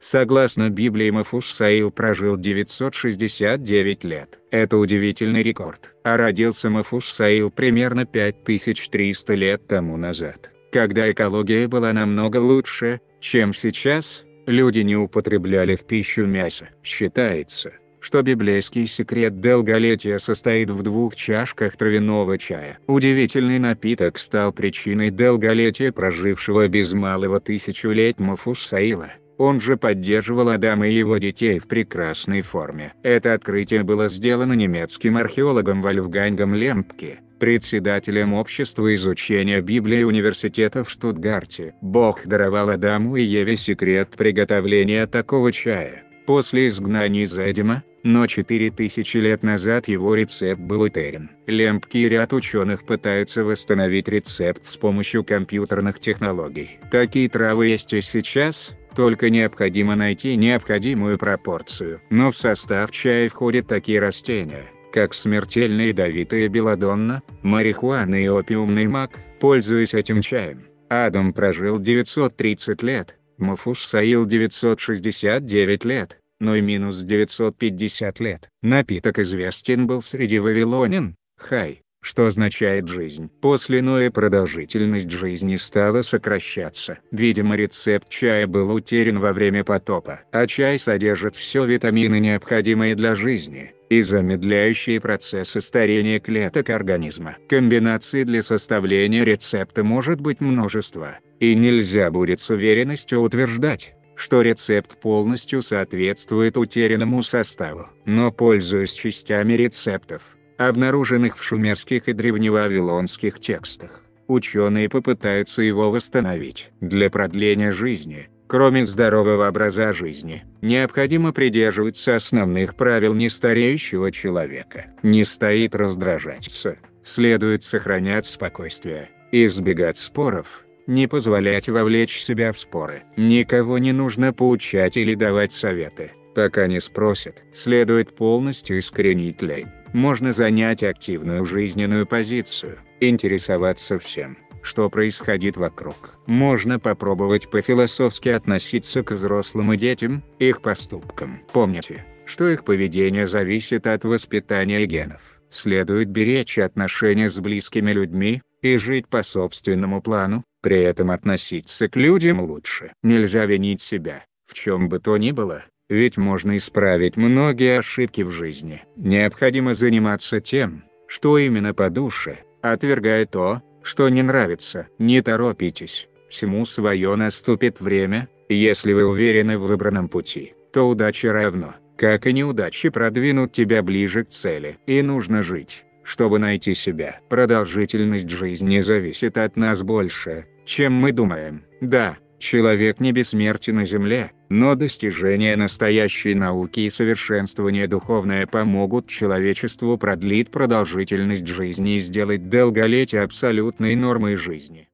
Согласно Библии Мафусаил прожил 969 лет. Это удивительный рекорд. А родился Мафусаил примерно 5300 лет тому назад, когда экология была намного лучше, чем сейчас, люди не употребляли в пищу мясо. Считается, что библейский секрет долголетия состоит в двух чашках травяного чая. Удивительный напиток стал причиной долголетия прожившего без малого тысячу лет Мафусаила. Он же поддерживал Адама и его детей в прекрасной форме. Это открытие было сделано немецким археологом Вольфгангом Лемпке, председателем Общества изучения Библии университета в Штутгарте. Бог даровал Адаму и Еве секрет приготовления такого чая. После изгнания из Эдема, но 4000 лет назад его рецепт был утерян. Лемпки и ряд ученых пытаются восстановить рецепт с помощью компьютерных технологий. Такие травы есть и сейчас, только необходимо найти необходимую пропорцию. Но в состав чая входят такие растения, как смертельно ядовитая белодонна, марихуана и опиумный мак. Пользуясь этим чаем, Адам прожил 930 лет, Мафусаил 969 лет, но и минус 950 лет. Напиток известен был среди вавилонин, хай, что означает жизнь. После Ноя продолжительность жизни стала сокращаться. Видимо рецепт чая был утерян во время потопа. А чай содержит все витамины необходимые для жизни и замедляющие процессы старения клеток организма. Комбинаций для составления рецепта может быть множество, и нельзя будет с уверенностью утверждать, что рецепт полностью соответствует утерянному составу. Но пользуясь частями рецептов, обнаруженных в шумерских и древневавилонских текстах. Ученые попытаются его восстановить. Для продления жизни, кроме здорового образа жизни, необходимо придерживаться основных правил нестареющего человека. Не стоит раздражаться, следует сохранять спокойствие, избегать споров, не позволять вовлечь себя в споры. Никого не нужно поучать или давать советы, пока не спросят. Следует полностью искоренить лень можно занять активную жизненную позицию, интересоваться всем, что происходит вокруг. Можно попробовать по-философски относиться к взрослым и детям, их поступкам. Помните, что их поведение зависит от воспитания и генов. Следует беречь отношения с близкими людьми, и жить по собственному плану, при этом относиться к людям лучше. Нельзя винить себя, в чем бы то ни было, ведь можно исправить многие ошибки в жизни. Необходимо заниматься тем, что именно по душе, отвергая то, что не нравится. Не торопитесь, всему свое наступит время, если вы уверены в выбранном пути, то удача равно, как и неудачи продвинут тебя ближе к цели. И нужно жить, чтобы найти себя. Продолжительность жизни зависит от нас больше, чем мы думаем. Да, Человек не бессмертен на земле, но достижение настоящей науки и совершенствование духовное помогут человечеству продлить продолжительность жизни и сделать долголетие абсолютной нормой жизни.